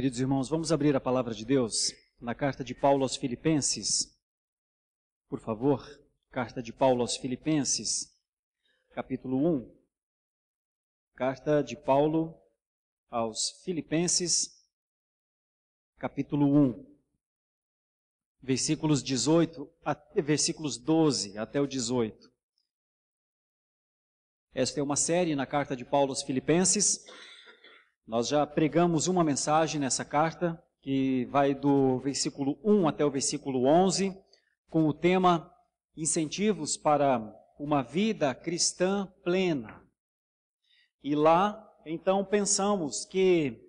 Queridos irmãos, vamos abrir a palavra de Deus na carta de Paulo aos Filipenses. Por favor, carta de Paulo aos Filipenses, capítulo 1. Carta de Paulo aos Filipenses, capítulo 1. Versículos 18 a, versículos 12 até o 18. Esta é uma série na carta de Paulo aos Filipenses nós já pregamos uma mensagem nessa carta, que vai do versículo 1 até o versículo 11, com o tema Incentivos para uma vida cristã plena. E lá, então, pensamos que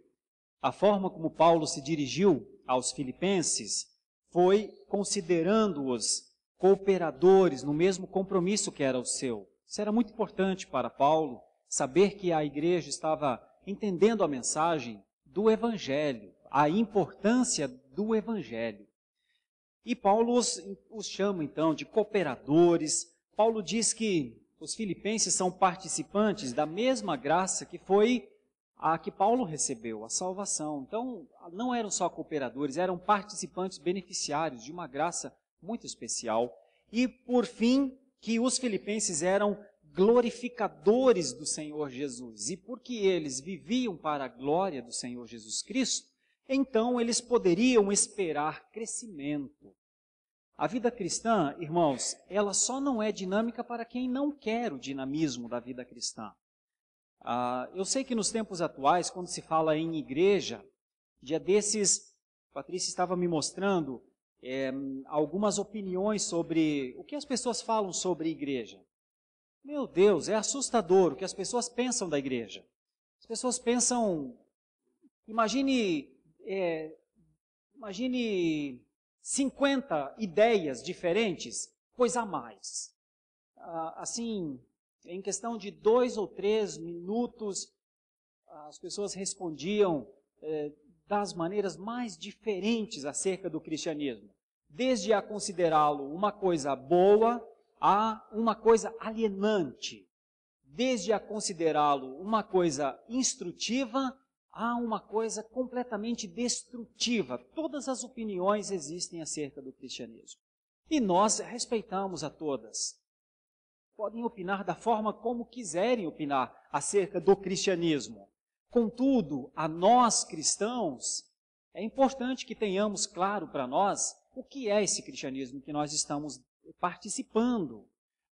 a forma como Paulo se dirigiu aos filipenses foi considerando-os cooperadores no mesmo compromisso que era o seu. Isso era muito importante para Paulo, saber que a igreja estava entendendo a mensagem do Evangelho, a importância do Evangelho. E Paulo os, os chama então de cooperadores. Paulo diz que os filipenses são participantes da mesma graça que foi a que Paulo recebeu, a salvação. Então, não eram só cooperadores, eram participantes beneficiários de uma graça muito especial. E, por fim, que os filipenses eram glorificadores do Senhor Jesus. E porque eles viviam para a glória do Senhor Jesus Cristo, então eles poderiam esperar crescimento. A vida cristã, irmãos, ela só não é dinâmica para quem não quer o dinamismo da vida cristã. Ah, eu sei que nos tempos atuais, quando se fala em igreja, dia desses, Patrícia estava me mostrando é, algumas opiniões sobre o que as pessoas falam sobre igreja. Meu Deus, é assustador o que as pessoas pensam da igreja. As pessoas pensam. Imagine. É, imagine 50 ideias diferentes, coisa a mais. Ah, assim, em questão de dois ou três minutos, as pessoas respondiam é, das maneiras mais diferentes acerca do cristianismo. Desde a considerá-lo uma coisa boa, há uma coisa alienante. Desde a considerá-lo uma coisa instrutiva, há uma coisa completamente destrutiva. Todas as opiniões existem acerca do cristianismo. E nós respeitamos a todas. Podem opinar da forma como quiserem opinar acerca do cristianismo. Contudo, a nós cristãos, é importante que tenhamos claro para nós o que é esse cristianismo que nós estamos participando.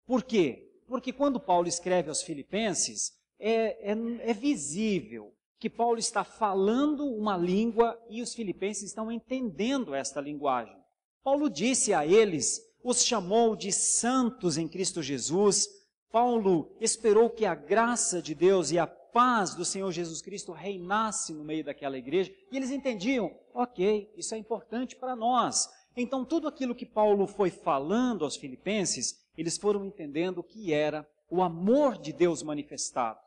Por quê? Porque quando Paulo escreve aos Filipenses, é, é, é visível que Paulo está falando uma língua e os filipenses estão entendendo esta linguagem. Paulo disse a eles, os chamou de santos em Cristo Jesus. Paulo esperou que a graça de Deus e a paz do Senhor Jesus Cristo reinasse no meio daquela igreja, e eles entendiam, OK, isso é importante para nós. Então, tudo aquilo que Paulo foi falando aos filipenses, eles foram entendendo que era o amor de Deus manifestado.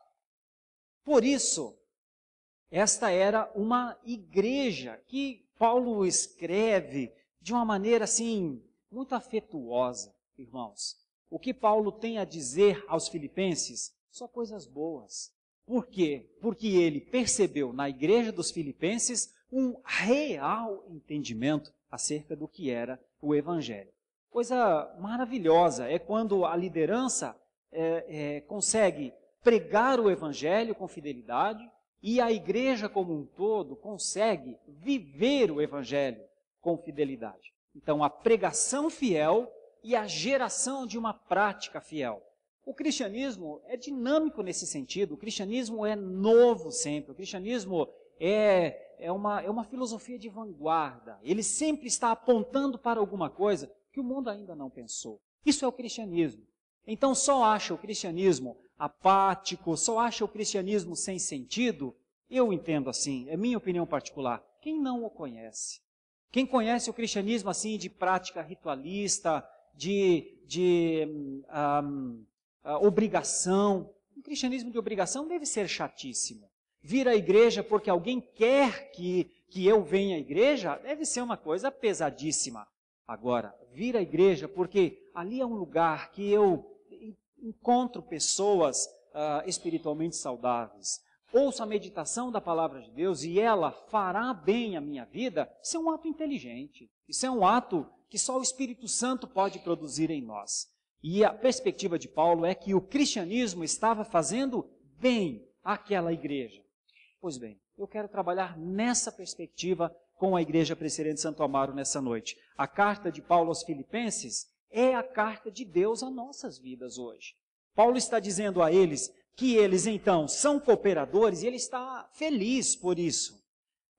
Por isso, esta era uma igreja que Paulo escreve de uma maneira assim, muito afetuosa, irmãos. O que Paulo tem a dizer aos filipenses só coisas boas. Por quê? Porque ele percebeu na igreja dos filipenses um real entendimento acerca do que era o Evangelho. Coisa maravilhosa é quando a liderança é, é, consegue pregar o Evangelho com fidelidade e a igreja como um todo consegue viver o Evangelho com fidelidade. Então, a pregação fiel e a geração de uma prática fiel. O cristianismo é dinâmico nesse sentido, o cristianismo é novo sempre, o cristianismo é é uma, é uma filosofia de vanguarda. Ele sempre está apontando para alguma coisa que o mundo ainda não pensou. Isso é o cristianismo. Então só acha o cristianismo apático, só acha o cristianismo sem sentido? Eu entendo assim, é minha opinião particular. Quem não o conhece? Quem conhece o cristianismo assim de prática ritualista, de, de hum, hum, ah, um, obrigação? O cristianismo de obrigação deve ser chatíssimo vir à igreja porque alguém quer que, que eu venha à igreja deve ser uma coisa pesadíssima. Agora, vir à igreja porque ali é um lugar que eu encontro pessoas uh, espiritualmente saudáveis. Ouço a meditação da palavra de Deus e ela fará bem a minha vida. Isso é um ato inteligente. Isso é um ato que só o Espírito Santo pode produzir em nós. E a perspectiva de Paulo é que o cristianismo estava fazendo bem àquela igreja. Pois bem, eu quero trabalhar nessa perspectiva com a Igreja presidente de Santo Amaro nessa noite. A carta de Paulo aos Filipenses é a carta de Deus a nossas vidas hoje. Paulo está dizendo a eles que eles então são cooperadores e ele está feliz por isso.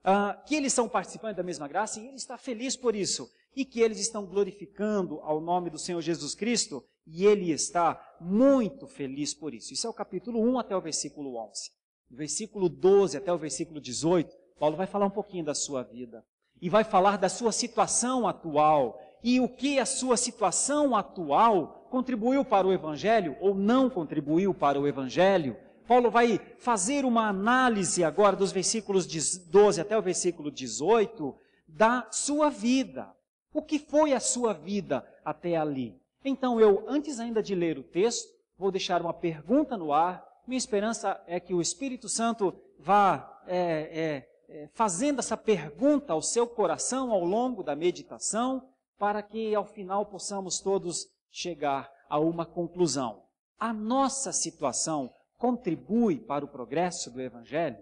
Uh, que eles são participantes da mesma graça e ele está feliz por isso. E que eles estão glorificando ao nome do Senhor Jesus Cristo e ele está muito feliz por isso. Isso é o capítulo 1 até o versículo 11 do versículo 12 até o versículo 18, Paulo vai falar um pouquinho da sua vida e vai falar da sua situação atual e o que a sua situação atual contribuiu para o evangelho ou não contribuiu para o evangelho. Paulo vai fazer uma análise agora dos versículos 12 até o versículo 18 da sua vida. O que foi a sua vida até ali? Então eu, antes ainda de ler o texto, vou deixar uma pergunta no ar minha esperança é que o Espírito Santo vá é, é, é, fazendo essa pergunta ao seu coração ao longo da meditação, para que ao final possamos todos chegar a uma conclusão. A nossa situação contribui para o progresso do Evangelho?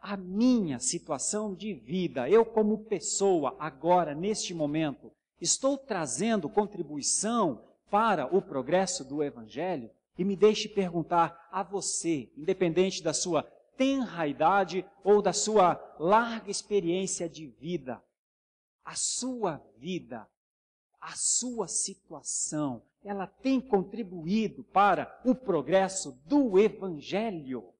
A minha situação de vida, eu como pessoa, agora, neste momento, estou trazendo contribuição para o progresso do Evangelho? E me deixe perguntar a você, independente da sua tenra idade ou da sua larga experiência de vida, a sua vida, a sua situação, ela tem contribuído para o progresso do Evangelho.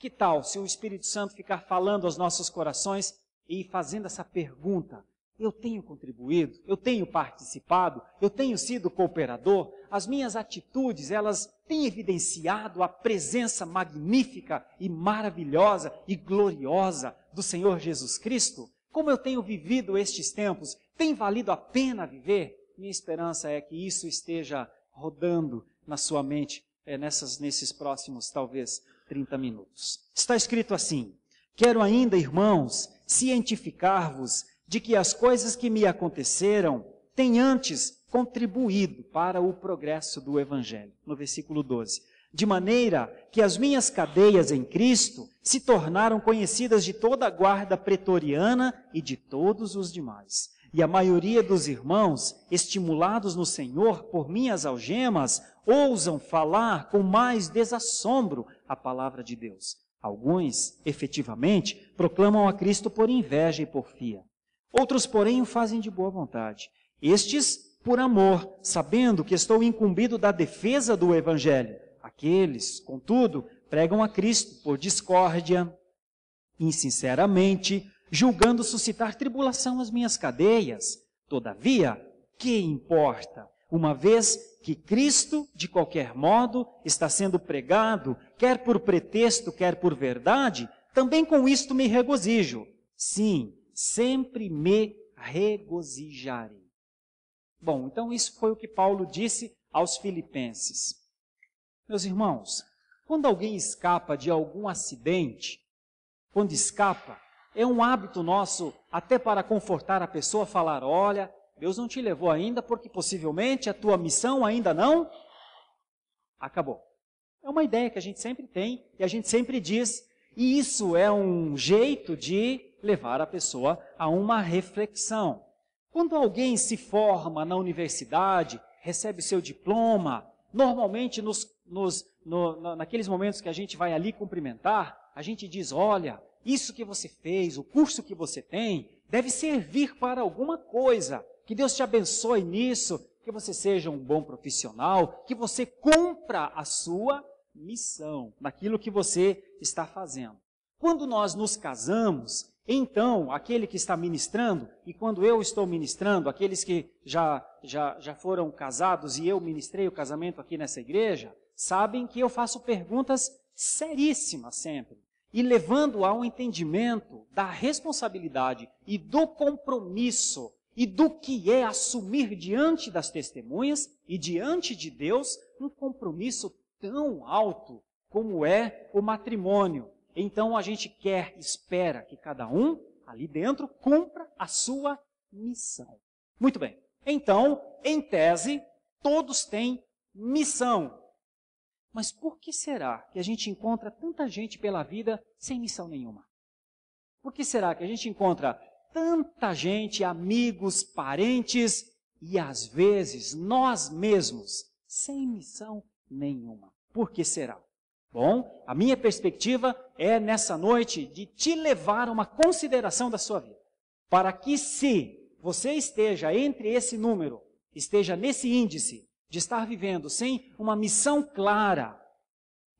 Que tal se o Espírito Santo ficar falando aos nossos corações e fazendo essa pergunta? eu tenho contribuído, eu tenho participado, eu tenho sido cooperador, as minhas atitudes, elas têm evidenciado a presença magnífica e maravilhosa e gloriosa do Senhor Jesus Cristo? Como eu tenho vivido estes tempos? Tem valido a pena viver? Minha esperança é que isso esteja rodando na sua mente é, nessas, nesses próximos, talvez, 30 minutos. Está escrito assim: Quero ainda, irmãos, cientificar-vos de que as coisas que me aconteceram têm antes contribuído para o progresso do Evangelho. No versículo 12. De maneira que as minhas cadeias em Cristo se tornaram conhecidas de toda a guarda pretoriana e de todos os demais. E a maioria dos irmãos, estimulados no Senhor por minhas algemas, ousam falar com mais desassombro a palavra de Deus. Alguns, efetivamente, proclamam a Cristo por inveja e porfia, Outros, porém, o fazem de boa vontade. Estes, por amor, sabendo que estou incumbido da defesa do Evangelho. Aqueles, contudo, pregam a Cristo por discórdia, insinceramente, julgando suscitar tribulação às minhas cadeias. Todavia, que importa? Uma vez que Cristo, de qualquer modo, está sendo pregado, quer por pretexto, quer por verdade, também com isto me regozijo. Sim, sempre me regozijarei. Bom, então isso foi o que Paulo disse aos filipenses. Meus irmãos, quando alguém escapa de algum acidente, quando escapa, é um hábito nosso, até para confortar a pessoa, falar: olha, Deus não te levou ainda porque possivelmente a tua missão ainda não acabou. É uma ideia que a gente sempre tem e a gente sempre diz, e isso é um jeito de levar a pessoa a uma reflexão. Quando alguém se forma na universidade, recebe seu diploma, normalmente nos, nos, no, naqueles momentos que a gente vai ali cumprimentar, a gente diz: olha, isso que você fez, o curso que você tem, deve servir para alguma coisa. Que Deus te abençoe nisso, que você seja um bom profissional, que você cumpra a sua missão naquilo que você está fazendo. Quando nós nos casamos, então, aquele que está ministrando, e quando eu estou ministrando, aqueles que já, já, já foram casados e eu ministrei o casamento aqui nessa igreja, sabem que eu faço perguntas seríssimas sempre e levando ao entendimento da responsabilidade e do compromisso e do que é assumir diante das testemunhas e diante de Deus um compromisso tão alto como é o matrimônio. Então a gente quer, espera que cada um ali dentro cumpra a sua missão. Muito bem. Então, em tese, todos têm missão. Mas por que será que a gente encontra tanta gente pela vida sem missão nenhuma? Por que será que a gente encontra tanta gente, amigos, parentes e às vezes nós mesmos sem missão nenhuma? Por que será? Bom, a minha perspectiva é nessa noite de te levar a uma consideração da sua vida, para que se você esteja entre esse número, esteja nesse índice de estar vivendo sem uma missão clara,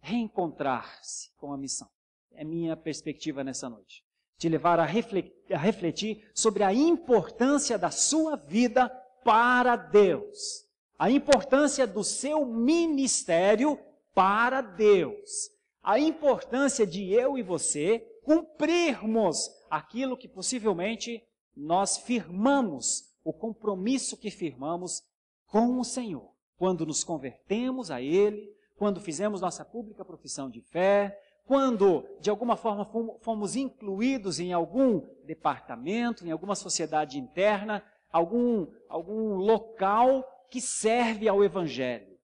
reencontrar-se com a missão. É minha perspectiva nessa noite. Te levar a refletir sobre a importância da sua vida para Deus, a importância do seu ministério para Deus a importância de eu e você cumprirmos aquilo que possivelmente nós firmamos, o compromisso que firmamos com o Senhor. Quando nos convertemos a Ele, quando fizemos nossa pública profissão de fé, quando de alguma forma fomos incluídos em algum departamento, em alguma sociedade interna, algum, algum local que serve ao Evangelho.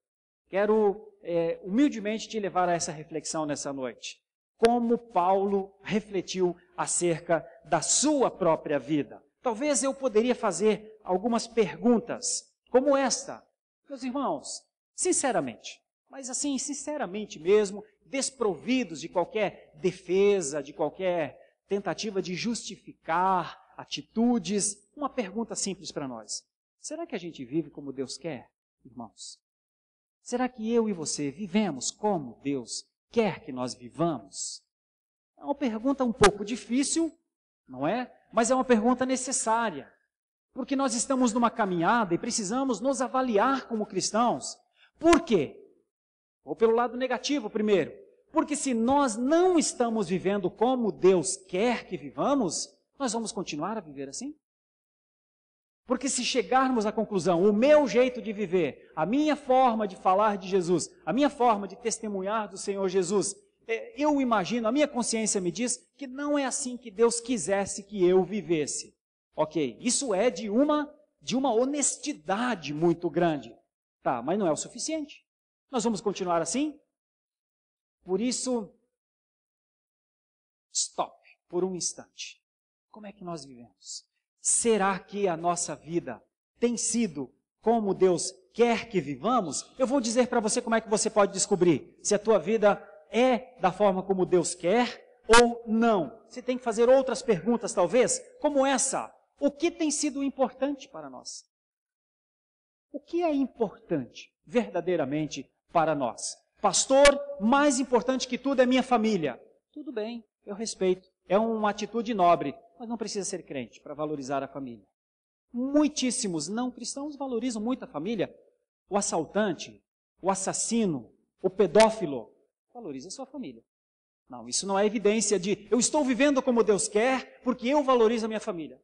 Quero é, humildemente te levar a essa reflexão nessa noite. Como Paulo refletiu acerca da sua própria vida. Talvez eu poderia fazer algumas perguntas, como esta. Meus irmãos, sinceramente, mas assim, sinceramente mesmo, desprovidos de qualquer defesa, de qualquer tentativa de justificar atitudes, uma pergunta simples para nós. Será que a gente vive como Deus quer, irmãos? Será que eu e você vivemos como Deus quer que nós vivamos? É uma pergunta um pouco difícil, não é? Mas é uma pergunta necessária. Porque nós estamos numa caminhada e precisamos nos avaliar como cristãos. Por quê? Ou pelo lado negativo primeiro. Porque se nós não estamos vivendo como Deus quer que vivamos, nós vamos continuar a viver assim? Porque se chegarmos à conclusão, o meu jeito de viver, a minha forma de falar de Jesus, a minha forma de testemunhar do Senhor Jesus, é, eu imagino, a minha consciência me diz que não é assim que Deus quisesse que eu vivesse. Ok, isso é de uma, de uma honestidade muito grande. Tá, mas não é o suficiente. Nós vamos continuar assim? Por isso, stop por um instante. Como é que nós vivemos? será que a nossa vida tem sido como Deus quer que vivamos? Eu vou dizer para você como é que você pode descobrir se a tua vida é da forma como Deus quer ou não. Você tem que fazer outras perguntas, talvez, como essa: O que tem sido importante para nós? O que é importante verdadeiramente para nós? Pastor, mais importante que tudo é minha família. Tudo bem, eu respeito. É uma atitude nobre mas não precisa ser crente para valorizar a família. Muitíssimos não cristãos valorizam muito a família. O assaltante, o assassino, o pedófilo valoriza a sua família. Não, isso não é evidência de eu estou vivendo como Deus quer porque eu valorizo a minha família.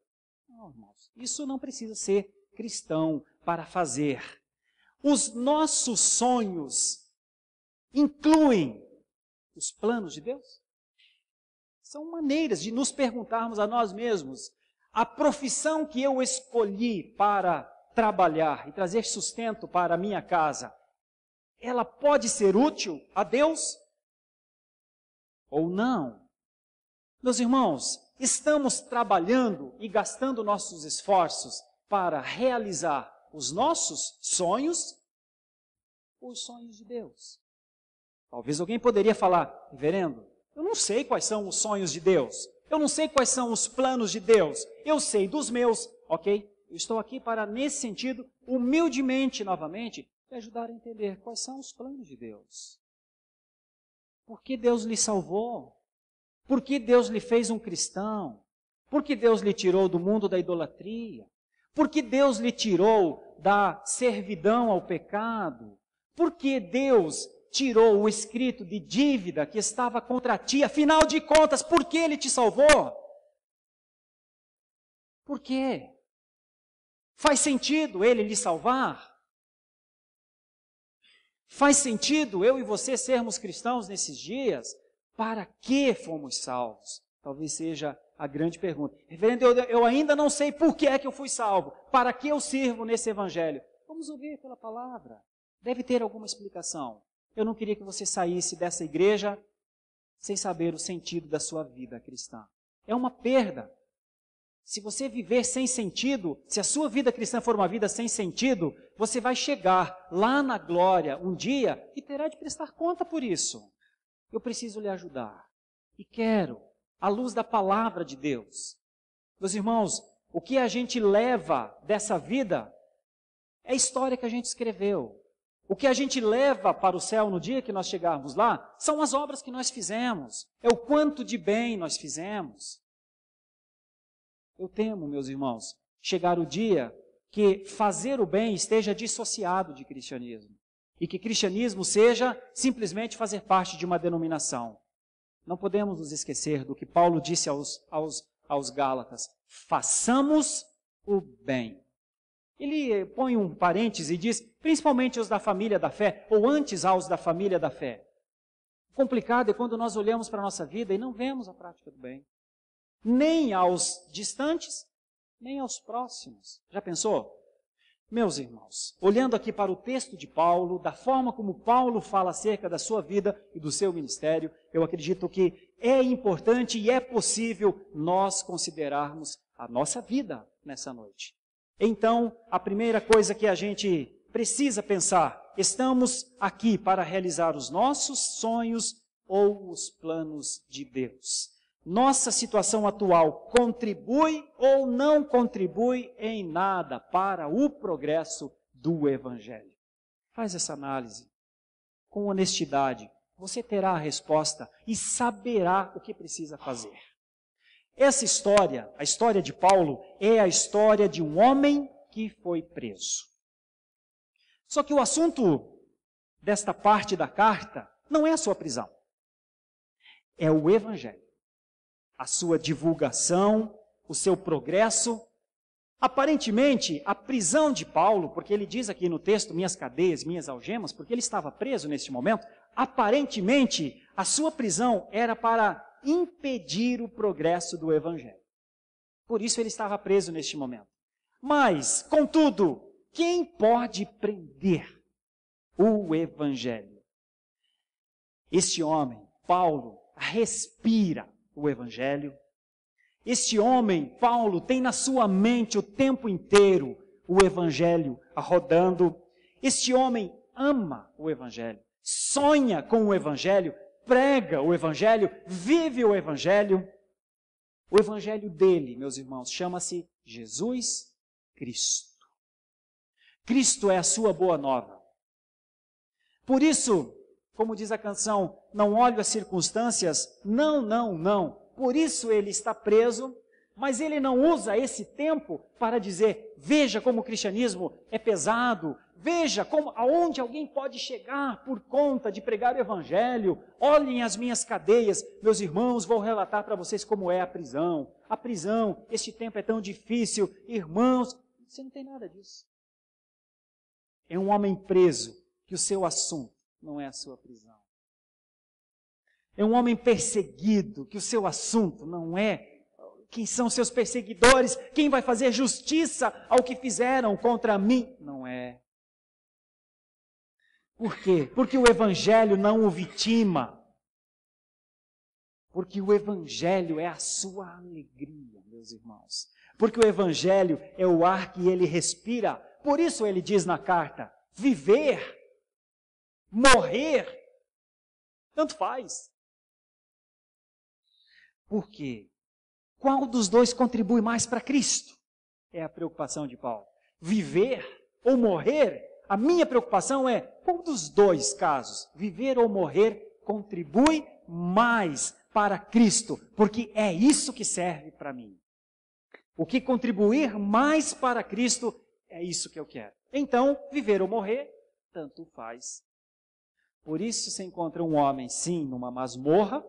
Não, irmãos, isso não precisa ser cristão para fazer. Os nossos sonhos incluem os planos de Deus? São maneiras de nos perguntarmos a nós mesmos: a profissão que eu escolhi para trabalhar e trazer sustento para a minha casa, ela pode ser útil a Deus ou não? Meus irmãos, estamos trabalhando e gastando nossos esforços para realizar os nossos sonhos ou os sonhos de Deus? Talvez alguém poderia falar, reverendo, eu não sei quais são os sonhos de Deus. Eu não sei quais são os planos de Deus. Eu sei dos meus, ok? Eu estou aqui para, nesse sentido, humildemente, novamente, te ajudar a entender quais são os planos de Deus. Por que Deus lhe salvou? Por que Deus lhe fez um cristão? Por que Deus lhe tirou do mundo da idolatria? Por que Deus lhe tirou da servidão ao pecado? Por que Deus tirou o escrito de dívida que estava contra ti. Afinal de contas, por que ele te salvou? Por quê? Faz sentido ele lhe salvar? Faz sentido eu e você sermos cristãos nesses dias? Para que fomos salvos? Talvez seja a grande pergunta. Reverendo, eu, eu ainda não sei por que é que eu fui salvo. Para que eu sirvo nesse evangelho? Vamos ouvir pela palavra. Deve ter alguma explicação. Eu não queria que você saísse dessa igreja sem saber o sentido da sua vida cristã. É uma perda. Se você viver sem sentido, se a sua vida cristã for uma vida sem sentido, você vai chegar lá na glória um dia e terá de prestar conta por isso. Eu preciso lhe ajudar. E quero, à luz da palavra de Deus. Meus irmãos, o que a gente leva dessa vida é a história que a gente escreveu. O que a gente leva para o céu no dia que nós chegarmos lá são as obras que nós fizemos, é o quanto de bem nós fizemos. Eu temo, meus irmãos, chegar o dia que fazer o bem esteja dissociado de cristianismo e que cristianismo seja simplesmente fazer parte de uma denominação. Não podemos nos esquecer do que Paulo disse aos, aos, aos Gálatas: façamos o bem. Ele põe um parêntese e diz, principalmente os da família da fé, ou antes aos da família da fé. O complicado é quando nós olhamos para a nossa vida e não vemos a prática do bem. Nem aos distantes, nem aos próximos. Já pensou? Meus irmãos, olhando aqui para o texto de Paulo, da forma como Paulo fala acerca da sua vida e do seu ministério, eu acredito que é importante e é possível nós considerarmos a nossa vida nessa noite. Então, a primeira coisa que a gente precisa pensar: estamos aqui para realizar os nossos sonhos ou os planos de Deus. Nossa situação atual contribui ou não contribui em nada para o progresso do Evangelho? Faz essa análise com honestidade. Você terá a resposta e saberá o que precisa fazer. Essa história, a história de Paulo, é a história de um homem que foi preso. Só que o assunto desta parte da carta não é a sua prisão, é o Evangelho, a sua divulgação, o seu progresso. Aparentemente, a prisão de Paulo, porque ele diz aqui no texto, minhas cadeias, minhas algemas, porque ele estava preso neste momento, aparentemente, a sua prisão era para impedir o progresso do evangelho. Por isso ele estava preso neste momento. Mas, contudo, quem pode prender o evangelho? Este homem, Paulo, respira o evangelho. Este homem, Paulo, tem na sua mente o tempo inteiro o evangelho rodando. Este homem ama o evangelho, sonha com o evangelho, prega o Evangelho, vive o Evangelho. O Evangelho dele, meus irmãos, chama-se Jesus Cristo. Cristo é a sua boa nova. Por isso, como diz a canção, não olho as circunstâncias, não, não, não. Por isso ele está preso, mas ele não usa esse tempo para dizer: veja como o cristianismo é pesado, Veja como aonde alguém pode chegar por conta de pregar o evangelho. Olhem as minhas cadeias, meus irmãos, vou relatar para vocês como é a prisão. A prisão, este tempo é tão difícil, irmãos, você não tem nada disso. É um homem preso que o seu assunto não é a sua prisão. É um homem perseguido que o seu assunto não é quem são seus perseguidores, quem vai fazer justiça ao que fizeram contra mim. Não é. Por quê? Porque o Evangelho não o vitima. Porque o Evangelho é a sua alegria, meus irmãos. Porque o Evangelho é o ar que ele respira. Por isso ele diz na carta: viver, morrer, tanto faz. Por quê? Qual dos dois contribui mais para Cristo? É a preocupação de Paulo. Viver ou morrer a minha preocupação é qual dos dois casos, viver ou morrer, contribui mais para Cristo, porque é isso que serve para mim. O que contribuir mais para Cristo é isso que eu quero. Então, viver ou morrer, tanto faz. Por isso você encontra um homem, sim, numa masmorra.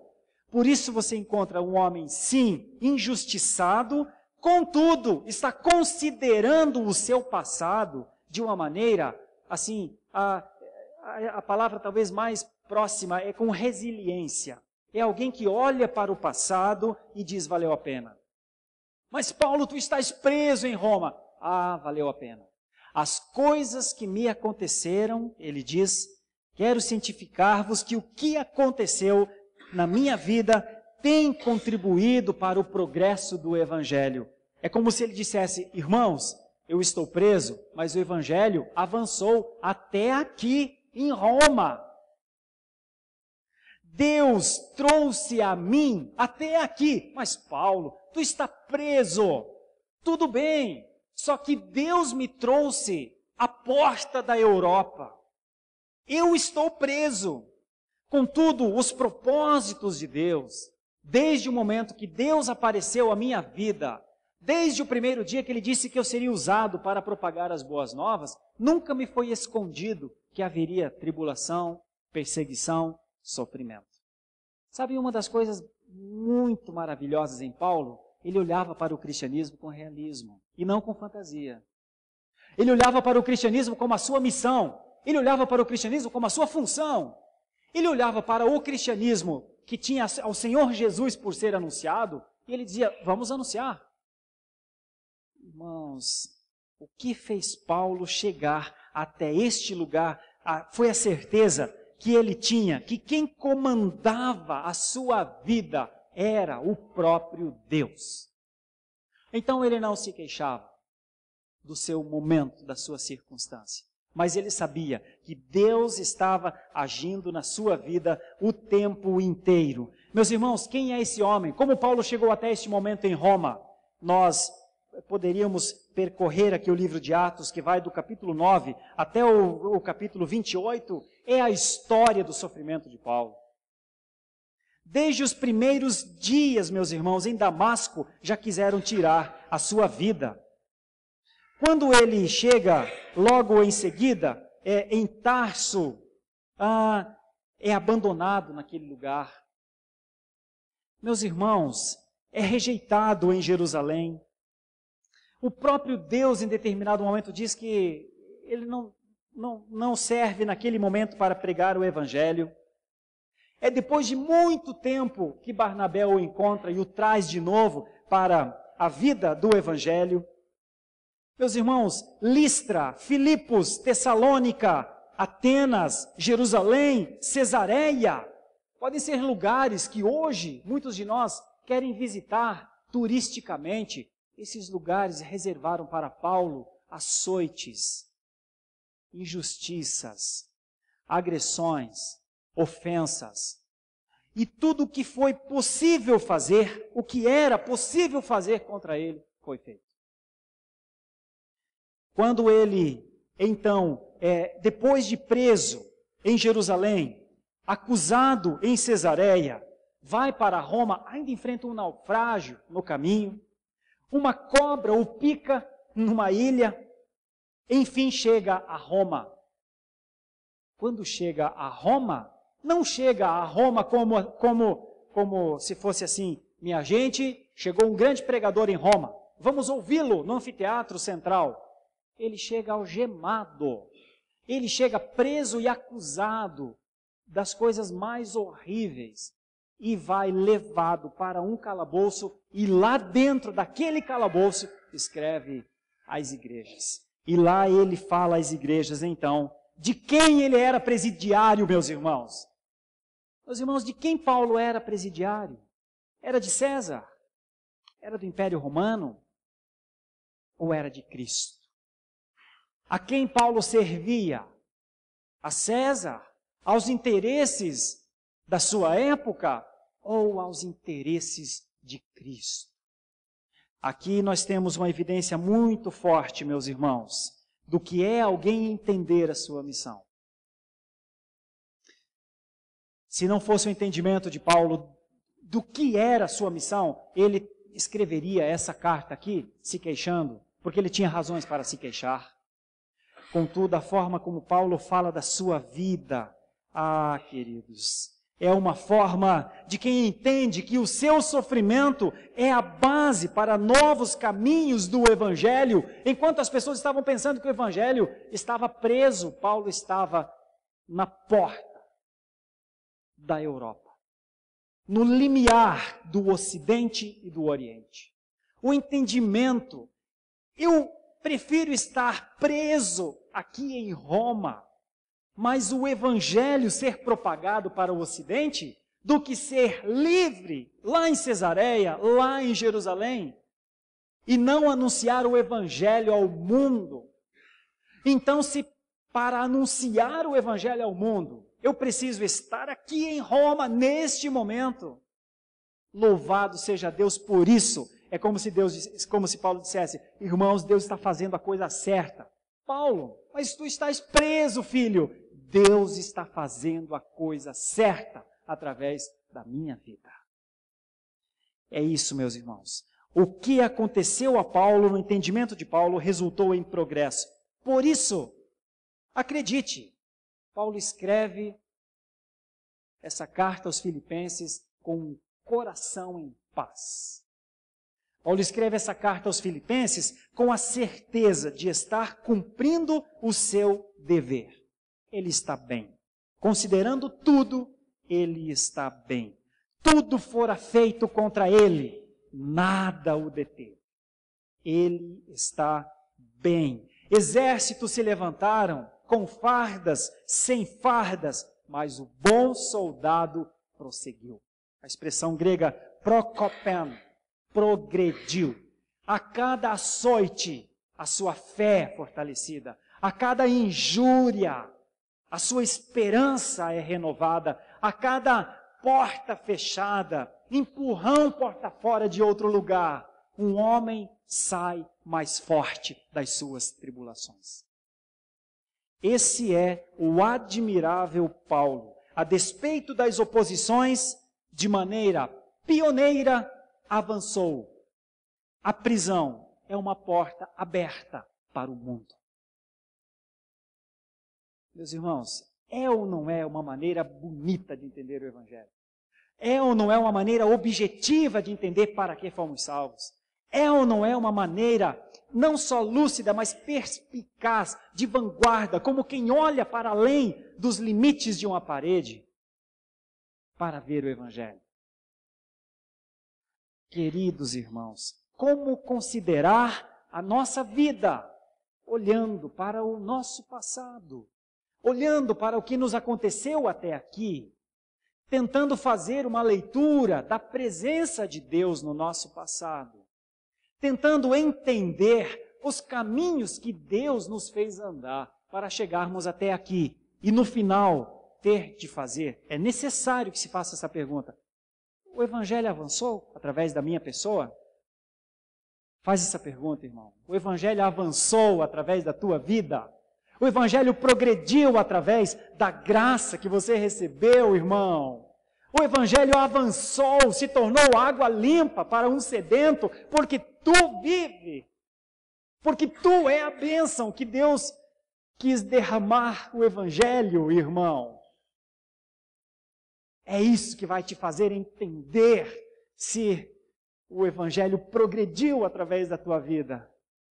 Por isso você encontra um homem, sim, injustiçado. Contudo, está considerando o seu passado de uma maneira assim, a, a, a palavra talvez mais próxima é com resiliência. É alguém que olha para o passado e diz: valeu a pena. Mas Paulo, tu estás preso em Roma. Ah, valeu a pena. As coisas que me aconteceram, ele diz, quero cientificar-vos que o que aconteceu na minha vida tem contribuído para o progresso do evangelho. É como se ele dissesse: irmãos, eu estou preso, mas o evangelho avançou até aqui, em Roma. Deus trouxe a mim até aqui, mas Paulo, tu está preso. Tudo bem, só que Deus me trouxe à porta da Europa. Eu estou preso. Contudo, os propósitos de Deus, desde o momento que Deus apareceu à minha vida, Desde o primeiro dia que ele disse que eu seria usado para propagar as boas novas, nunca me foi escondido que haveria tribulação, perseguição, sofrimento. Sabe uma das coisas muito maravilhosas em Paulo? Ele olhava para o cristianismo com realismo e não com fantasia. Ele olhava para o cristianismo como a sua missão. Ele olhava para o cristianismo como a sua função. Ele olhava para o cristianismo que tinha ao Senhor Jesus por ser anunciado e ele dizia: Vamos anunciar. Irmãos, o que fez Paulo chegar até este lugar foi a certeza que ele tinha que quem comandava a sua vida era o próprio Deus. Então ele não se queixava do seu momento, da sua circunstância, mas ele sabia que Deus estava agindo na sua vida o tempo inteiro. Meus irmãos, quem é esse homem? Como Paulo chegou até este momento em Roma? Nós poderíamos percorrer aqui o livro de Atos, que vai do capítulo 9 até o, o capítulo 28, é a história do sofrimento de Paulo. Desde os primeiros dias, meus irmãos, em Damasco, já quiseram tirar a sua vida. Quando ele chega logo em seguida, é, em Tarso, ah, é abandonado naquele lugar. Meus irmãos, é rejeitado em Jerusalém. O próprio Deus, em determinado momento, diz que ele não, não, não serve naquele momento para pregar o Evangelho. É depois de muito tempo que Barnabé o encontra e o traz de novo para a vida do Evangelho. Meus irmãos, Listra, Filipos, Tessalônica, Atenas, Jerusalém, Cesareia, podem ser lugares que hoje muitos de nós querem visitar turisticamente, esses lugares reservaram para Paulo açoites, injustiças, agressões, ofensas. E tudo o que foi possível fazer, o que era possível fazer contra ele, foi feito. Quando ele, então, é, depois de preso em Jerusalém, acusado em Cesareia, vai para Roma, ainda enfrenta um naufrágio no caminho, uma cobra o pica numa ilha, enfim chega a Roma. Quando chega a Roma, não chega a Roma como, como, como se fosse assim, minha gente, chegou um grande pregador em Roma, vamos ouvi-lo no anfiteatro central. Ele chega algemado, ele chega preso e acusado das coisas mais horríveis e vai levado para um calabouço, e lá dentro daquele calabouço escreve as igrejas. E lá ele fala às igrejas, então, de quem ele era presidiário, meus irmãos. Meus irmãos, de quem Paulo era presidiário? Era de César? Era do Império Romano? Ou era de Cristo? A quem Paulo servia? A César? Aos interesses da sua época? ou aos interesses de Cristo. Aqui nós temos uma evidência muito forte, meus irmãos, do que é alguém entender a sua missão. Se não fosse o entendimento de Paulo do que era a sua missão, ele escreveria essa carta aqui, se queixando, porque ele tinha razões para se queixar. Contudo, a forma como Paulo fala da sua vida, ah, queridos, é uma forma de quem entende que o seu sofrimento é a base para novos caminhos do Evangelho. Enquanto as pessoas estavam pensando que o Evangelho estava preso, Paulo estava na porta da Europa, no limiar do Ocidente e do Oriente. O entendimento, eu prefiro estar preso aqui em Roma mais o evangelho ser propagado para o ocidente do que ser livre lá em Cesareia, lá em Jerusalém, e não anunciar o evangelho ao mundo. Então, se para anunciar o evangelho ao mundo, eu preciso estar aqui em Roma neste momento. Louvado seja Deus por isso. É como se Deus, como se Paulo dissesse: "Irmãos, Deus está fazendo a coisa certa." Paulo, mas tu estás preso, filho. Deus está fazendo a coisa certa através da minha vida. É isso, meus irmãos. O que aconteceu a Paulo, no entendimento de Paulo, resultou em progresso. Por isso, acredite, Paulo escreve essa carta aos Filipenses com um coração em paz. Paulo escreve essa carta aos Filipenses com a certeza de estar cumprindo o seu dever ele está bem. Considerando tudo, ele está bem. Tudo fora feito contra ele, nada o deteve. Ele está bem. Exércitos se levantaram com fardas, sem fardas, mas o bom soldado prosseguiu. A expressão grega prokopen, progrediu. A cada açoite, a sua fé fortalecida. A cada injúria, a sua esperança é renovada a cada porta fechada, empurrão porta fora de outro lugar. Um homem sai mais forte das suas tribulações. Esse é o admirável Paulo, a despeito das oposições, de maneira pioneira avançou. A prisão é uma porta aberta para o mundo. Meus irmãos, é ou não é uma maneira bonita de entender o Evangelho? É ou não é uma maneira objetiva de entender para que fomos salvos? É ou não é uma maneira não só lúcida, mas perspicaz, de vanguarda, como quem olha para além dos limites de uma parede para ver o Evangelho? Queridos irmãos, como considerar a nossa vida olhando para o nosso passado, olhando para o que nos aconteceu até aqui, tentando fazer uma leitura da presença de Deus no nosso passado, tentando entender os caminhos que Deus nos fez andar para chegarmos até aqui e no final ter de fazer. É necessário que se faça essa pergunta: o evangelho avançou através da minha pessoa? Faz essa pergunta, irmão. O evangelho avançou através da tua vida? O Evangelho progrediu através da graça que você recebeu, irmão. O Evangelho avançou, se tornou água limpa para um sedento, porque tu vive. Porque tu é a bênção que Deus quis derramar o Evangelho, irmão. É isso que vai te fazer entender se o Evangelho progrediu através da tua vida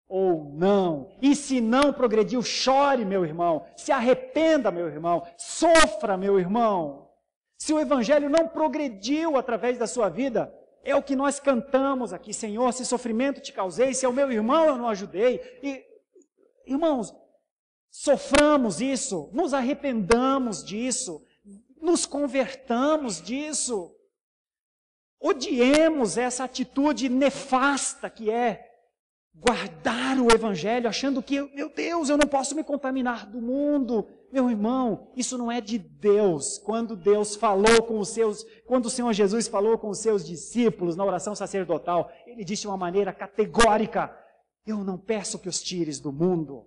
ou não. E se não progrediu, chore, meu irmão. Se arrependa, meu irmão. Sofra, meu irmão. Se o evangelho não progrediu através da sua vida, é o que nós cantamos aqui, Senhor, se sofrimento te causei, se é o meu irmão eu não ajudei. E, irmãos, soframos isso, nos arrependamos disso, nos convertamos disso. Odiemos essa atitude nefasta que é guardar o Evangelho, achando que, meu Deus, eu não posso me contaminar do mundo. Meu irmão, isso não é de Deus. Quando Deus falou com os seus, quando o Senhor Jesus falou com os seus discípulos na oração sacerdotal, ele disse de uma maneira categórica: Eu não peço que os tires do mundo.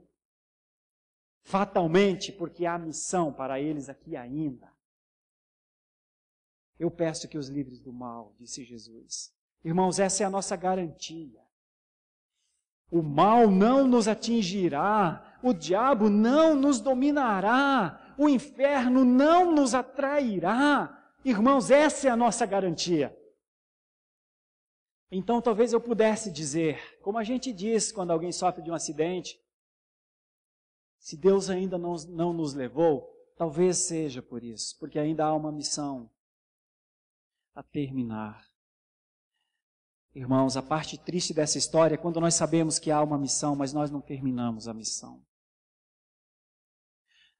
Fatalmente, porque há missão para eles aqui ainda. Eu peço que os livres do mal, disse Jesus. Irmãos, essa é a nossa garantia. O mal não nos atingirá, o diabo não nos dominará, o inferno não nos atrairá. Irmãos, essa é a nossa garantia. Então, talvez eu pudesse dizer, como a gente diz quando alguém sofre de um acidente, se Deus ainda não, não nos levou, talvez seja por isso, porque ainda há uma missão a terminar. Irmãos, a parte triste dessa história é quando nós sabemos que há uma missão, mas nós não terminamos a missão.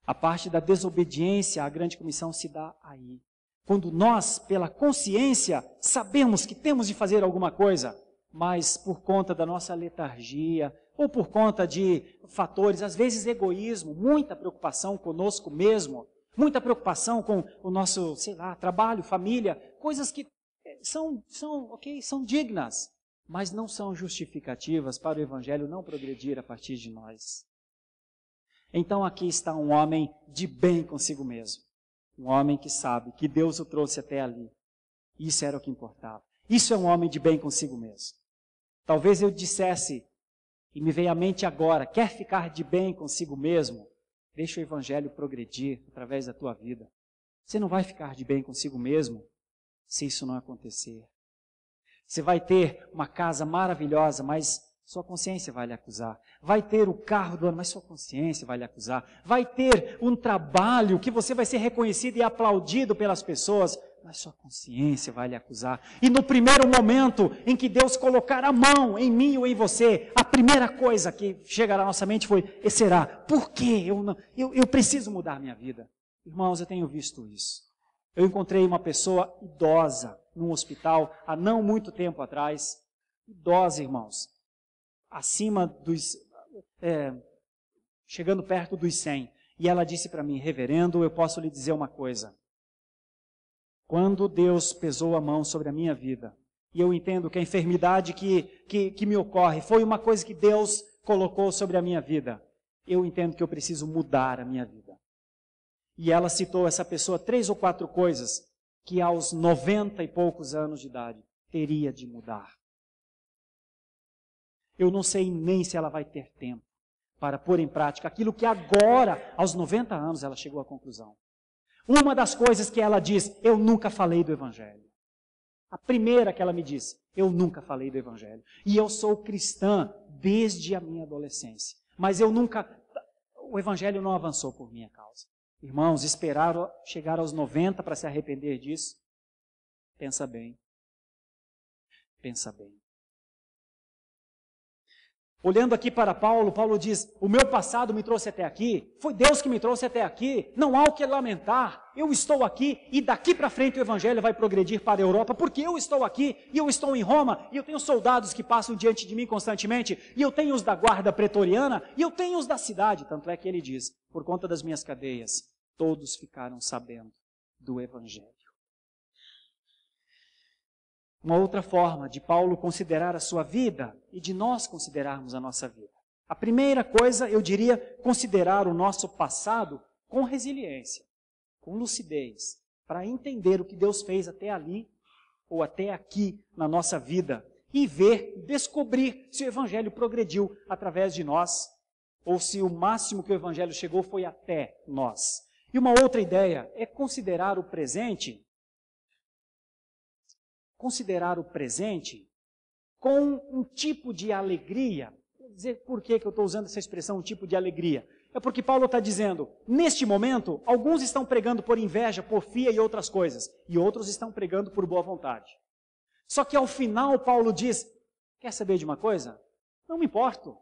A parte da desobediência à grande comissão se dá aí. Quando nós, pela consciência, sabemos que temos de fazer alguma coisa, mas por conta da nossa letargia, ou por conta de fatores, às vezes egoísmo, muita preocupação conosco mesmo, muita preocupação com o nosso, sei lá, trabalho, família, coisas que são, são, ok, são dignas, mas não são justificativas para o evangelho não progredir a partir de nós. Então aqui está um homem de bem consigo mesmo. Um homem que sabe que Deus o trouxe até ali. Isso era o que importava. Isso é um homem de bem consigo mesmo. Talvez eu dissesse, e me veio à mente agora, quer ficar de bem consigo mesmo? Deixa o evangelho progredir através da tua vida. Você não vai ficar de bem consigo mesmo se isso não acontecer. Você vai ter uma casa maravilhosa, mas sua consciência vai lhe acusar. Vai ter o carro do ano, mas sua consciência vai lhe acusar. Vai ter um trabalho que você vai ser reconhecido e aplaudido pelas pessoas, mas sua consciência vai lhe acusar. E no primeiro momento em que Deus colocar a mão em mim ou em você, a primeira coisa que chegará à nossa mente foi: e será? Por que eu não? Eu, eu preciso mudar minha vida. Irmãos, eu tenho visto isso. Eu encontrei uma pessoa idosa num hospital há não muito tempo atrás. Idosa, irmãos. Acima dos. É, chegando perto dos 100. E ela disse para mim: Reverendo, eu posso lhe dizer uma coisa. Quando Deus pesou a mão sobre a minha vida, e eu entendo que a enfermidade que, que, que me ocorre foi uma coisa que Deus colocou sobre a minha vida, eu entendo que eu preciso mudar a minha vida. E ela citou essa pessoa três ou quatro coisas que aos 90 e poucos anos de idade teria de mudar. Eu não sei nem se ela vai ter tempo para pôr em prática aquilo que agora, aos 90 anos, ela chegou à conclusão. Uma das coisas que ela diz, eu nunca falei do Evangelho. A primeira que ela me disse, eu nunca falei do Evangelho. E eu sou cristã desde a minha adolescência. Mas eu nunca. O Evangelho não avançou por minha causa. Irmãos, esperar chegar aos 90 para se arrepender disso? Pensa bem. Pensa bem. Olhando aqui para Paulo, Paulo diz: O meu passado me trouxe até aqui, foi Deus que me trouxe até aqui, não há o que lamentar, eu estou aqui e daqui para frente o Evangelho vai progredir para a Europa, porque eu estou aqui e eu estou em Roma, e eu tenho soldados que passam diante de mim constantemente, e eu tenho os da guarda pretoriana, e eu tenho os da cidade. Tanto é que ele diz: Por conta das minhas cadeias, todos ficaram sabendo do Evangelho. Uma outra forma de Paulo considerar a sua vida e de nós considerarmos a nossa vida. A primeira coisa, eu diria, considerar o nosso passado com resiliência, com lucidez, para entender o que Deus fez até ali ou até aqui na nossa vida e ver, descobrir se o evangelho progrediu através de nós ou se o máximo que o evangelho chegou foi até nós. E uma outra ideia é considerar o presente considerar o presente com um tipo de alegria. Vou dizer por que, que eu estou usando essa expressão, um tipo de alegria. É porque Paulo está dizendo, neste momento, alguns estão pregando por inveja, porfia e outras coisas, e outros estão pregando por boa vontade. Só que ao final, Paulo diz: Quer saber de uma coisa? Não me importo.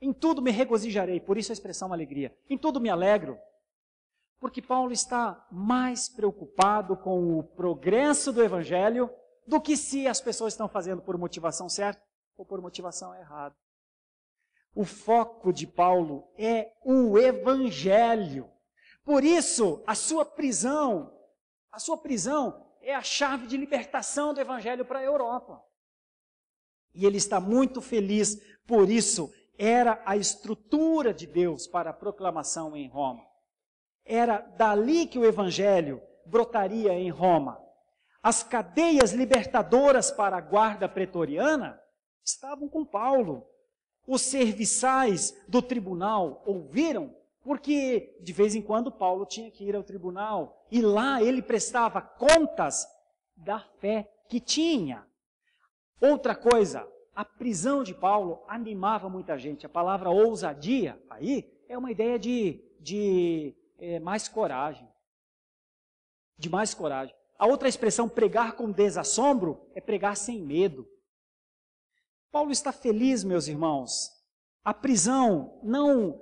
Em tudo me regozijarei, por isso a expressão alegria. Em tudo me alegro. Porque Paulo está mais preocupado com o progresso do evangelho do que se as pessoas estão fazendo por motivação certa ou por motivação errada. O foco de Paulo é o evangelho. Por isso, a sua prisão, a sua prisão é a chave de libertação do evangelho para a Europa. E ele está muito feliz, por isso era a estrutura de Deus para a proclamação em Roma. Era dali que o evangelho brotaria em Roma. As cadeias libertadoras para a guarda pretoriana estavam com Paulo. Os serviçais do tribunal ouviram, porque de vez em quando Paulo tinha que ir ao tribunal e lá ele prestava contas da fé que tinha. Outra coisa, a prisão de Paulo animava muita gente. A palavra ousadia aí é uma ideia de, de é, mais coragem. De mais coragem. A outra expressão, pregar com desassombro, é pregar sem medo. Paulo está feliz, meus irmãos. A prisão não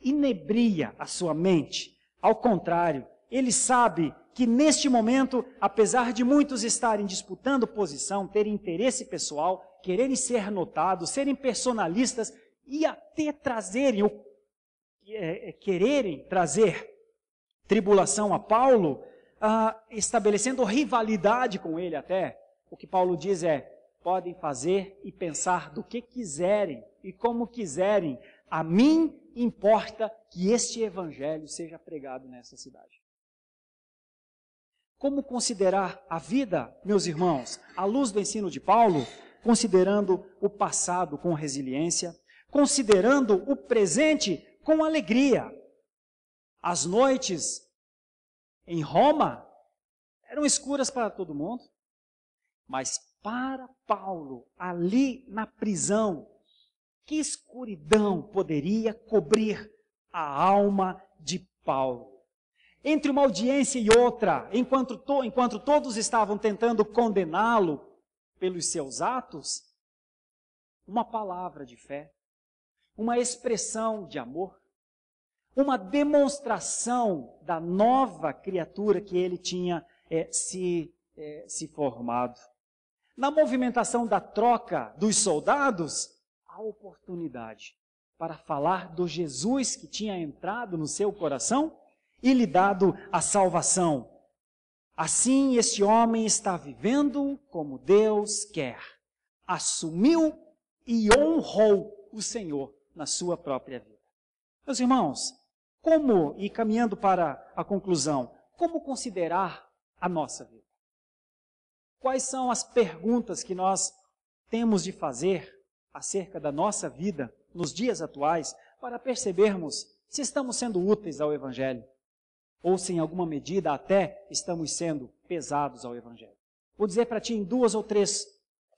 inebria a sua mente. Ao contrário, ele sabe que neste momento, apesar de muitos estarem disputando posição, terem interesse pessoal, quererem ser notados, serem personalistas e até trazerem o é, é, é, quererem trazer tribulação a Paulo, ah, estabelecendo rivalidade com ele até. O que Paulo diz é: podem fazer e pensar do que quiserem e como quiserem, a mim importa que este evangelho seja pregado nessa cidade. Como considerar a vida, meus irmãos, à luz do ensino de Paulo, considerando o passado com resiliência, considerando o presente com alegria. As noites em Roma eram escuras para todo mundo, mas para Paulo, ali na prisão, que escuridão poderia cobrir a alma de Paulo? Entre uma audiência e outra, enquanto, to, enquanto todos estavam tentando condená-lo pelos seus atos, uma palavra de fé, uma expressão de amor, uma demonstração da nova criatura que ele tinha é, se, é, se formado. Na movimentação da troca dos soldados, a oportunidade para falar do Jesus que tinha entrado no seu coração e lhe dado a salvação. Assim, este homem está vivendo como Deus quer. Assumiu e honrou o Senhor na sua própria vida. Meus irmãos, como, e caminhando para a conclusão, como considerar a nossa vida? Quais são as perguntas que nós temos de fazer acerca da nossa vida nos dias atuais para percebermos se estamos sendo úteis ao Evangelho ou se, em alguma medida, até estamos sendo pesados ao Evangelho? Vou dizer para ti em duas ou três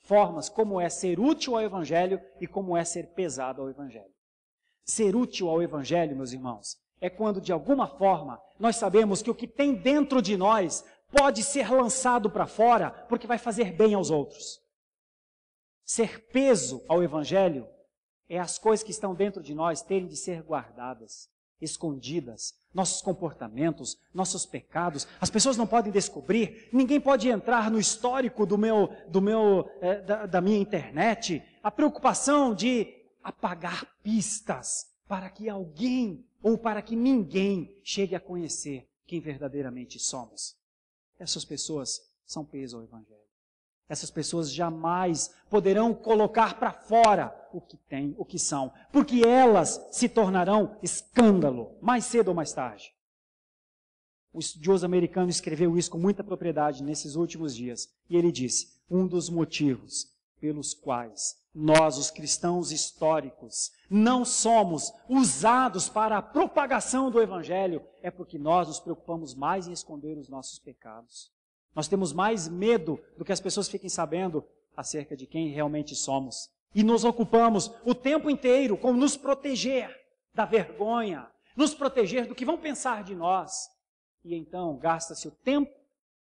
formas como é ser útil ao Evangelho e como é ser pesado ao Evangelho. Ser útil ao Evangelho, meus irmãos, é quando, de alguma forma, nós sabemos que o que tem dentro de nós pode ser lançado para fora porque vai fazer bem aos outros. Ser peso ao Evangelho é as coisas que estão dentro de nós terem de ser guardadas, escondidas, nossos comportamentos, nossos pecados. As pessoas não podem descobrir, ninguém pode entrar no histórico do meu, do meu, eh, da, da minha internet. A preocupação de apagar pistas para que alguém ou para que ninguém chegue a conhecer quem verdadeiramente somos. Essas pessoas são peso ao Evangelho. Essas pessoas jamais poderão colocar para fora o que têm, o que são, porque elas se tornarão escândalo, mais cedo ou mais tarde. O estudioso americano escreveu isso com muita propriedade nesses últimos dias, e ele disse: um dos motivos pelos quais nós, os cristãos históricos, não somos usados para a propagação do Evangelho, é porque nós nos preocupamos mais em esconder os nossos pecados. Nós temos mais medo do que as pessoas fiquem sabendo acerca de quem realmente somos. E nos ocupamos o tempo inteiro com nos proteger da vergonha, nos proteger do que vão pensar de nós. E então gasta-se o tempo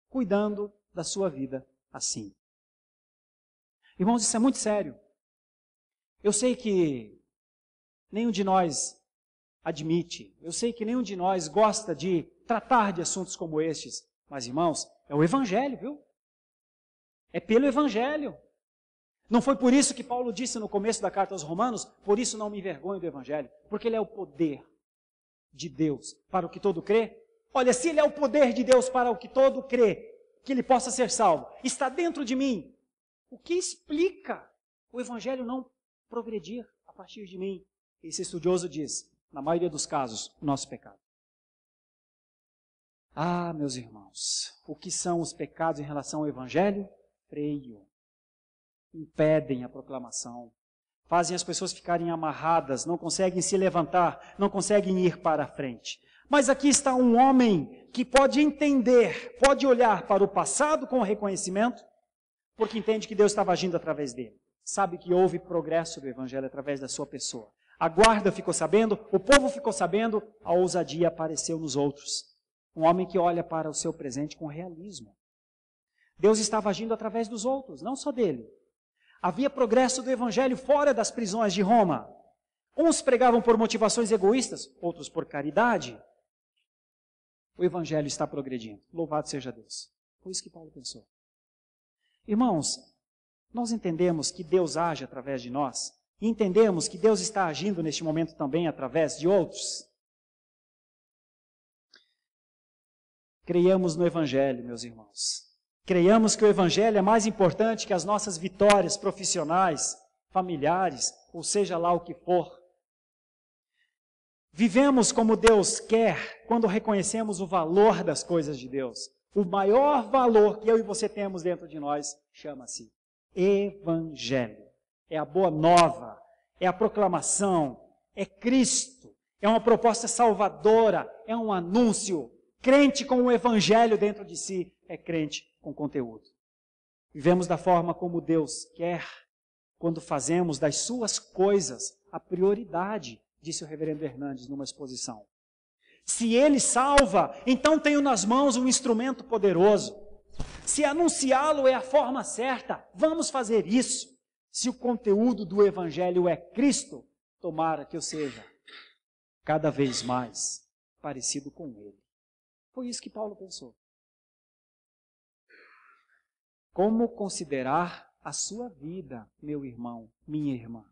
cuidando da sua vida assim. Irmãos, isso é muito sério. Eu sei que nenhum de nós admite, eu sei que nenhum de nós gosta de tratar de assuntos como estes, mas irmãos, é o Evangelho, viu? É pelo Evangelho. Não foi por isso que Paulo disse no começo da carta aos Romanos: por isso não me envergonho do Evangelho, porque ele é o poder de Deus para o que todo crê. Olha, se ele é o poder de Deus para o que todo crê, que ele possa ser salvo, está dentro de mim, o que explica o evangelho não progredir a partir de mim? Esse estudioso diz, na maioria dos casos, o nosso pecado. Ah, meus irmãos, o que são os pecados em relação ao evangelho? Freio. Impedem a proclamação. Fazem as pessoas ficarem amarradas, não conseguem se levantar, não conseguem ir para a frente. Mas aqui está um homem que pode entender, pode olhar para o passado com reconhecimento porque entende que Deus estava agindo através dele. Sabe que houve progresso do evangelho através da sua pessoa. A guarda ficou sabendo, o povo ficou sabendo, a ousadia apareceu nos outros. Um homem que olha para o seu presente com realismo. Deus estava agindo através dos outros, não só dele. Havia progresso do evangelho fora das prisões de Roma. Uns pregavam por motivações egoístas, outros por caridade. O evangelho está progredindo. Louvado seja Deus. Foi isso que Paulo pensou. Irmãos, nós entendemos que Deus age através de nós e entendemos que Deus está agindo neste momento também através de outros. Creiamos no Evangelho, meus irmãos. Creiamos que o Evangelho é mais importante que as nossas vitórias profissionais, familiares, ou seja lá o que for. Vivemos como Deus quer quando reconhecemos o valor das coisas de Deus o maior valor que eu e você temos dentro de nós chama-se Evangelho. É a boa nova, é a proclamação, é Cristo, é uma proposta salvadora, é um anúncio. Crente com o Evangelho dentro de si é crente com conteúdo. Vivemos da forma como Deus quer, quando fazemos das suas coisas a prioridade, disse o reverendo Hernandes numa exposição. Se ele salva, então tenho nas mãos um instrumento poderoso. Se anunciá-lo é a forma certa, vamos fazer isso. Se o conteúdo do evangelho é Cristo, tomara que eu seja cada vez mais parecido com ele. Foi isso que Paulo pensou. Como considerar a sua vida, meu irmão, minha irmã?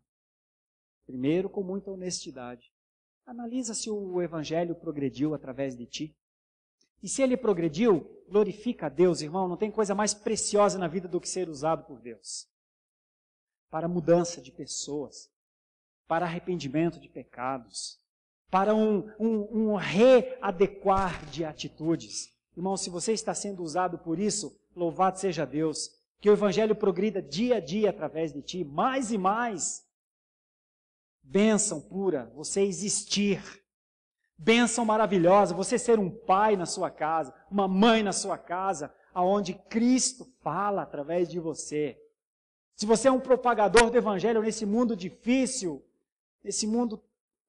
Primeiro, com muita honestidade. Analisa se o evangelho progrediu através de ti. E se ele progrediu, glorifica a Deus, irmão. Não tem coisa mais preciosa na vida do que ser usado por Deus para mudança de pessoas, para arrependimento de pecados, para um, um, um, readequar de atitudes. Irmão, se você está sendo usado por isso, louvado seja Deus, que o Evangelho progrida dia a dia através de ti, mais e mais. Bênção pura, você existir. Bênção maravilhosa, você ser um pai na sua casa, uma mãe na sua casa, aonde Cristo fala através de você. Se você é um propagador do Evangelho nesse mundo difícil, nesse mundo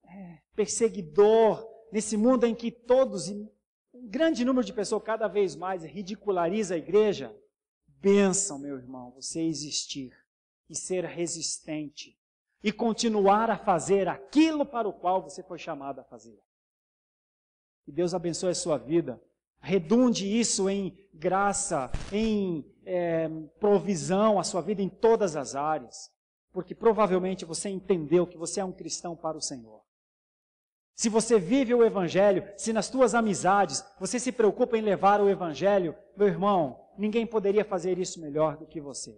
é, perseguidor, nesse mundo em que todos, um grande número de pessoas cada vez mais ridiculariza a igreja, bênção, meu irmão, você existir e ser resistente e continuar a fazer aquilo para o qual você foi chamado a fazer. Que Deus abençoe a sua vida. Redunde isso em graça, em é, provisão a sua vida em todas as áreas. Porque provavelmente você entendeu que você é um cristão para o Senhor. Se você vive o Evangelho, se nas suas amizades você se preocupa em levar o Evangelho, meu irmão, ninguém poderia fazer isso melhor do que você.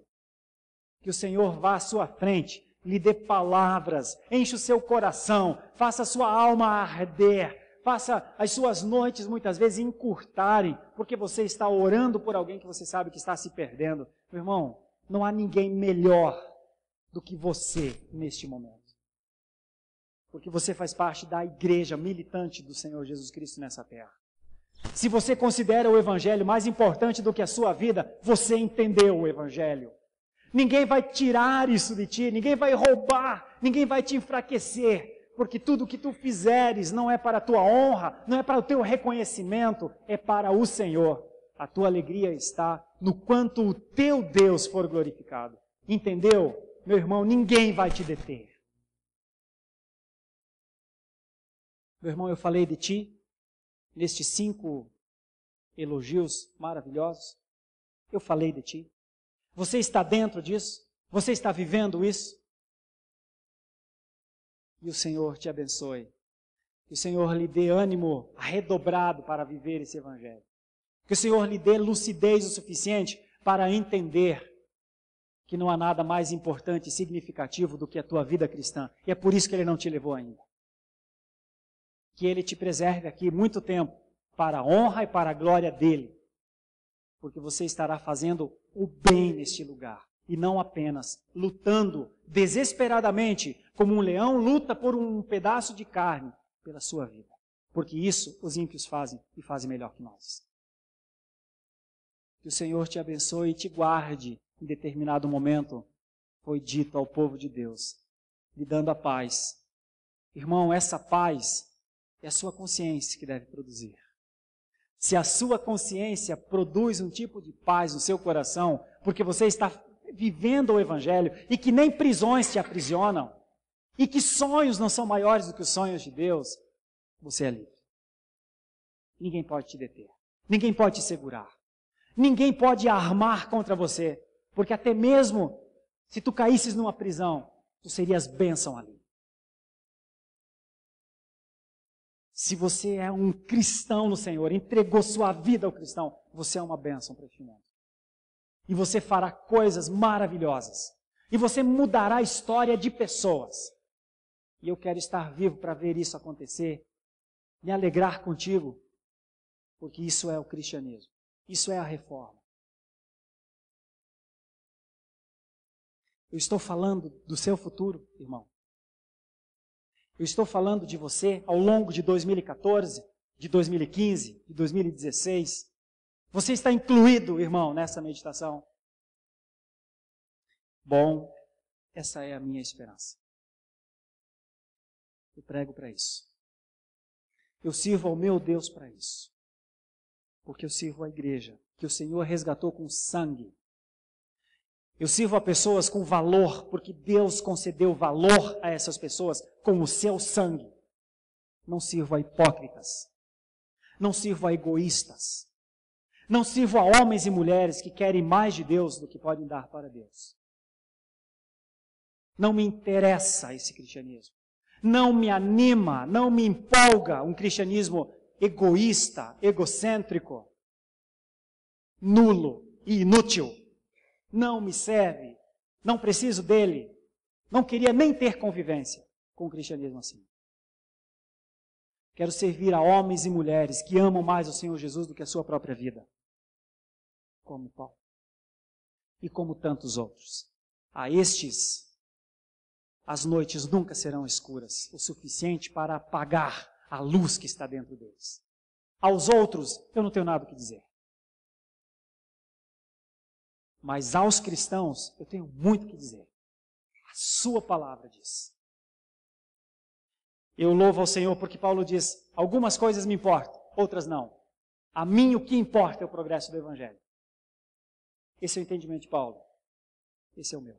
Que o Senhor vá à sua frente lhe dê palavras, enche o seu coração, faça a sua alma arder, faça as suas noites muitas vezes encurtarem, porque você está orando por alguém que você sabe que está se perdendo. Meu irmão, não há ninguém melhor do que você neste momento. Porque você faz parte da igreja militante do Senhor Jesus Cristo nessa terra. Se você considera o Evangelho mais importante do que a sua vida, você entendeu o Evangelho. Ninguém vai tirar isso de ti, ninguém vai roubar, ninguém vai te enfraquecer, porque tudo o que tu fizeres não é para a tua honra, não é para o teu reconhecimento, é para o Senhor. A tua alegria está no quanto o teu Deus for glorificado. Entendeu? Meu irmão, ninguém vai te deter. Meu irmão, eu falei de ti nestes cinco elogios maravilhosos. Eu falei de ti. Você está dentro disso? Você está vivendo isso? E o Senhor te abençoe. Que o Senhor lhe dê ânimo redobrado para viver esse evangelho. Que o Senhor lhe dê lucidez o suficiente para entender que não há nada mais importante e significativo do que a tua vida cristã. E é por isso que ele não te levou ainda. Que ele te preserve aqui muito tempo para a honra e para a glória dele. Porque você estará fazendo o bem neste lugar e não apenas lutando desesperadamente como um leão luta por um pedaço de carne pela sua vida. Porque isso os ímpios fazem e fazem melhor que nós. Que o Senhor te abençoe e te guarde em determinado momento, foi dito ao povo de Deus, lhe dando a paz. Irmão, essa paz é a sua consciência que deve produzir. Se a sua consciência produz um tipo de paz no seu coração, porque você está vivendo o Evangelho e que nem prisões te aprisionam, e que sonhos não são maiores do que os sonhos de Deus, você é livre. Ninguém pode te deter, ninguém pode te segurar, ninguém pode armar contra você, porque até mesmo se tu caísses numa prisão, tu serias bênção ali. Se você é um cristão no Senhor, entregou sua vida ao cristão, você é uma bênção para este mundo. E você fará coisas maravilhosas. E você mudará a história de pessoas. E eu quero estar vivo para ver isso acontecer, me alegrar contigo, porque isso é o cristianismo. Isso é a reforma. Eu estou falando do seu futuro, irmão. Eu estou falando de você ao longo de 2014, de 2015, de 2016. Você está incluído, irmão, nessa meditação. Bom, essa é a minha esperança. Eu prego para isso. Eu sirvo ao meu Deus para isso. Porque eu sirvo à igreja, que o Senhor resgatou com sangue eu sirvo a pessoas com valor, porque Deus concedeu valor a essas pessoas com o seu sangue. Não sirvo a hipócritas. Não sirvo a egoístas. Não sirvo a homens e mulheres que querem mais de Deus do que podem dar para Deus. Não me interessa esse cristianismo. Não me anima, não me empolga um cristianismo egoísta, egocêntrico, nulo e inútil não me serve, não preciso dele, não queria nem ter convivência com o cristianismo assim. Quero servir a homens e mulheres que amam mais o Senhor Jesus do que a sua própria vida. Como Paulo. E como tantos outros. A estes, as noites nunca serão escuras o suficiente para apagar a luz que está dentro deles. Aos outros, eu não tenho nada o que dizer. Mas aos cristãos, eu tenho muito que dizer. A sua palavra diz. Eu louvo ao Senhor porque Paulo diz: algumas coisas me importam, outras não. A mim o que importa é o progresso do Evangelho. Esse é o entendimento de Paulo. Esse é o meu.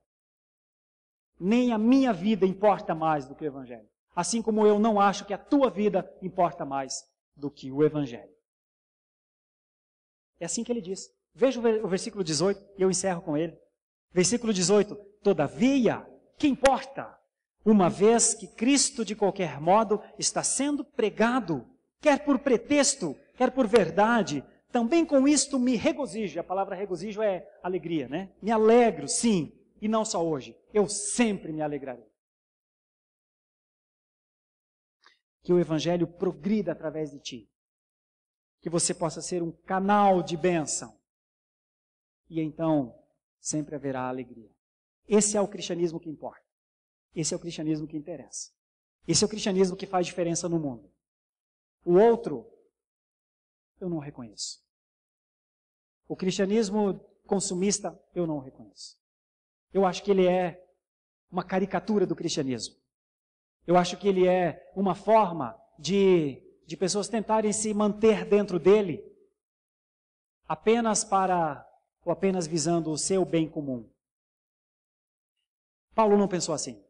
Nem a minha vida importa mais do que o Evangelho. Assim como eu não acho que a tua vida importa mais do que o Evangelho. É assim que ele diz. Veja o versículo 18 e eu encerro com ele. Versículo 18: Todavia, que importa? Uma vez que Cristo, de qualquer modo, está sendo pregado, quer por pretexto, quer por verdade, também com isto me regozijo. A palavra regozijo é alegria, né? Me alegro, sim, e não só hoje. Eu sempre me alegrarei. Que o Evangelho progrida através de ti. Que você possa ser um canal de bênção e então sempre haverá alegria. Esse é o cristianismo que importa. Esse é o cristianismo que interessa. Esse é o cristianismo que faz diferença no mundo. O outro, eu não reconheço. O cristianismo consumista, eu não reconheço. Eu acho que ele é uma caricatura do cristianismo. Eu acho que ele é uma forma de, de pessoas tentarem se manter dentro dele apenas para ou apenas visando o seu bem comum? Paulo não pensou assim.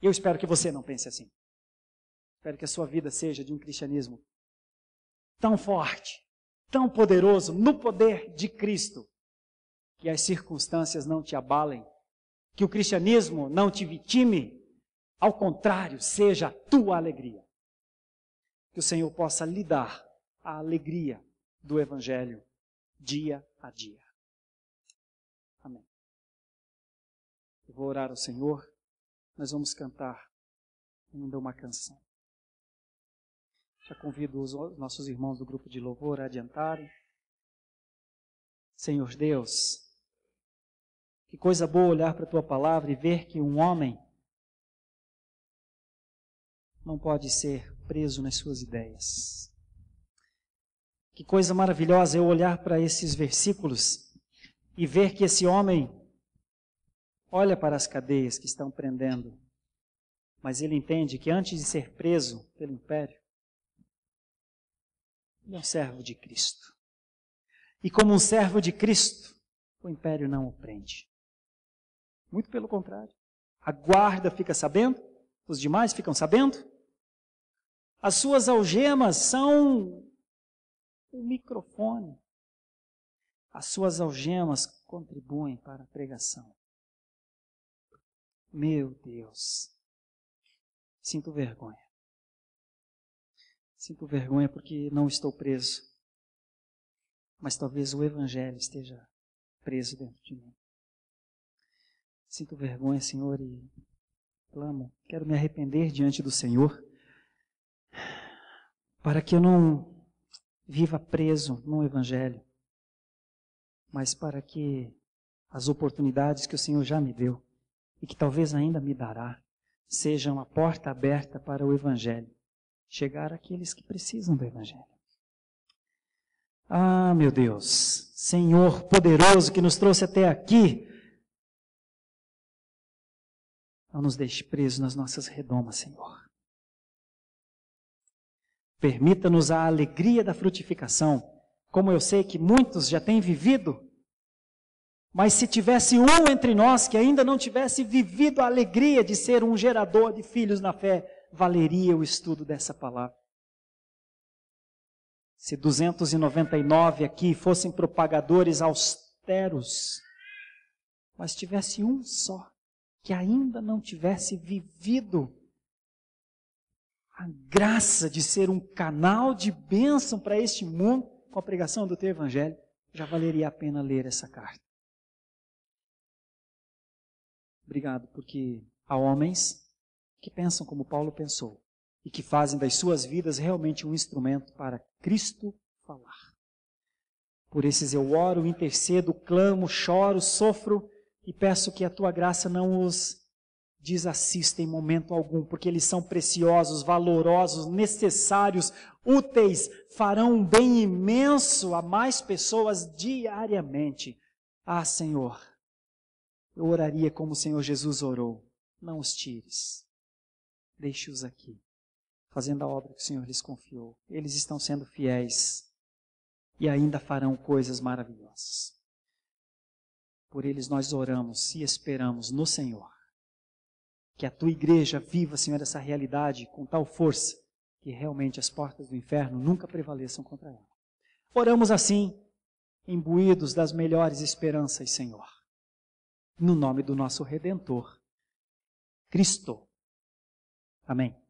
Eu espero que você não pense assim. Espero que a sua vida seja de um cristianismo tão forte, tão poderoso no poder de Cristo, que as circunstâncias não te abalem, que o cristianismo não te vitime, ao contrário, seja a tua alegria. Que o Senhor possa lhe dar a alegria do Evangelho dia a dia. vou orar ao Senhor, nós vamos cantar ainda uma canção. Já convido os nossos irmãos do grupo de louvor a adiantarem. Senhor Deus, que coisa boa olhar para a tua palavra e ver que um homem não pode ser preso nas suas ideias. Que coisa maravilhosa é eu olhar para esses versículos e ver que esse homem olha para as cadeias que estão prendendo, mas ele entende que antes de ser preso pelo império, ele é um servo de Cristo. E como um servo de Cristo, o império não o prende. Muito pelo contrário. A guarda fica sabendo, os demais ficam sabendo. As suas algemas são um microfone. As suas algemas contribuem para a pregação. Meu Deus, sinto vergonha. Sinto vergonha porque não estou preso. Mas talvez o Evangelho esteja preso dentro de mim. Sinto vergonha, Senhor, e clamo. Quero me arrepender diante do Senhor para que eu não viva preso no Evangelho, mas para que as oportunidades que o Senhor já me deu e que talvez ainda me dará, seja uma porta aberta para o Evangelho chegar àqueles que precisam do Evangelho. Ah, meu Deus, Senhor poderoso que nos trouxe até aqui, não nos deixe presos nas nossas redomas, Senhor. Permita-nos a alegria da frutificação, como eu sei que muitos já têm vivido mas se tivesse um entre nós que ainda não tivesse vivido a alegria de ser um gerador de filhos na fé, valeria o estudo dessa palavra. Se 299 aqui fossem propagadores austeros, mas tivesse um só que ainda não tivesse vivido a graça de ser um canal de bênção para este mundo com a pregação do teu evangelho, já valeria a pena ler essa carta. Obrigado, porque há homens que pensam como Paulo pensou e que fazem das suas vidas realmente um instrumento para Cristo falar. Por esses eu oro, intercedo, clamo, choro, sofro e peço que a tua graça não os desassista em momento algum, porque eles são preciosos, valorosos, necessários, úteis, farão um bem imenso a mais pessoas diariamente. Ah, Senhor, eu oraria como o Senhor Jesus orou. Não os tires. Deixe-os aqui, fazendo a obra que o Senhor lhes confiou. Eles estão sendo fiéis e ainda farão coisas maravilhosas. Por eles nós oramos e esperamos no Senhor. Que a tua igreja viva, Senhor, essa realidade com tal força que realmente as portas do inferno nunca prevaleçam contra ela. Oramos assim, imbuídos das melhores esperanças, Senhor no nome do nosso Redentor, Cristo. Amém.